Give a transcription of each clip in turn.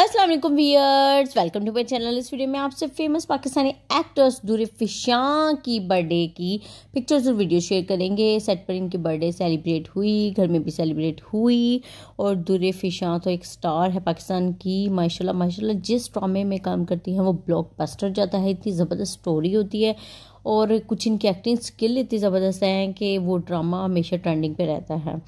Aslam wears welcome to my channel इस video में आपसे फेमस पाकिस्तानी एक्टर्स दूर फिशां की बर्थडे की पिक्चर्स और वीडियो शेयर करेंगे सेट पर इनकी बर्थडे सेलिब्रेट हुई घर में भी सेलिब्रेट हुई और दूर फिशां तो एक स्टार है पाकिस्तान की माशा माशा जिस ड्रामे में काम करती हैं वो ब्लॉक पस्टर जाता है इतनी ज़बरदस्त स्टोरी होती है और कुछ इनकी एक्टिंग स्किल इतनी ज़बरदस्त हैं कि वो ड्रामा हमेशा ट्रेंडिंग पर रहता है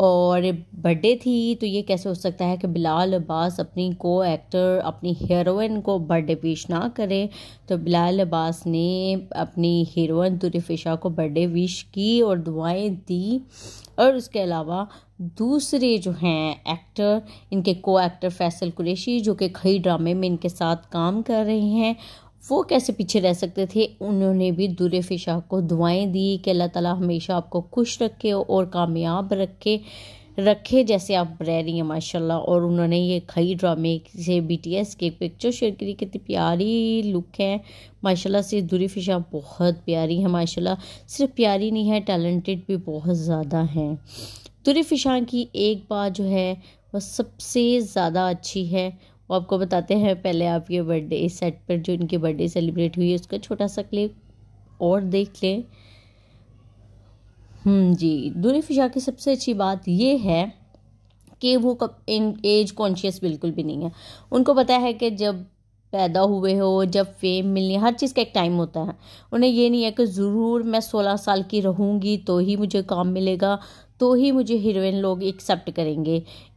और बर्थडे थी तो ये कैसे हो सकता है कि बिलाल अब्बास अपनी को एक्टर अपनी हीरोइन को बर्थडे पेश ना करें तो बिलाल अब्बास ने अपनी हीरोइन तुरफिशा को बर्थडे विश की और दुआएं दी और उसके अलावा दूसरे जो हैं एक्टर इनके को एक्टर फैसल कुरेशी जो कि कई ड्रामे में इनके साथ काम कर रहे हैं वो कैसे पीछे रह सकते थे उन्होंने भी दुर फिशाह को दुआएं दी कि अल्लाह ताला हमेशा आपको खुश रखे और कामयाब रखे रखे जैसे आप रह रही हैं माशाल्लाह और उन्होंने ये खई ड्रामे से बीटीएस के पिक्चर शेयर करी कितनी प्यारी लुक है माशाल्लाह से दूरी फिशा बहुत प्यारी है माशाल्लाह सिर्फ प्यारी नहीं है टैलेंटेड भी बहुत ज़्यादा हैं दूरी फिशा की एक बात जो है वह सबसे ज़्यादा अच्छी है वो आपको बताते हैं पहले आपके बर्थडे सेट पर जो इनकी बर्थडे सेलिब्रेट हुई है उसका छोटा सा क्लिप और देख लें हम्म, जी दूरी फिशा की सबसे अच्छी बात ये है कि वो कब इन एज कॉन्शियस बिल्कुल भी नहीं है उनको पता है कि जब पैदा हुए हो जब फेम मिलनी हर चीज़ का एक टाइम होता है उन्हें ये नहीं है कि ज़रूर मैं सोलह साल की रहूँगी तो ही मुझे काम मिलेगा तो ही मुझे हीरोइन लोग एक्सेप्ट करेंगे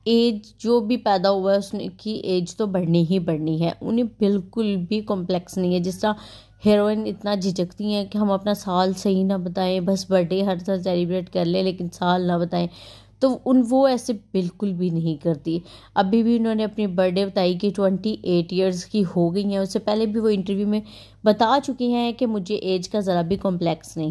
एज जो भी पैदा हुआ है उसकी एज तो बढ़नी ही बढ़नी है उन्हें बिल्कुल भी कॉम्प्लेक्स नहीं है जिस तरह हीरोइन इतना झिझकती हैं कि हम अपना साल सही ना बताएं बस बर्थडे हर साल सेलिब्रेट कर लें लेकिन साल ना बताएं तो उन वो ऐसे बिल्कुल भी नहीं करती अभी भी उन्होंने अपनी बर्थडे बताई कि ट्वेंटी एट ईयर्स की हो गई हैं उससे पहले भी वो इंटरव्यू में बता चुकी हैं कि मुझे एज का ज़रा भी कॉम्प्लेक्स नहीं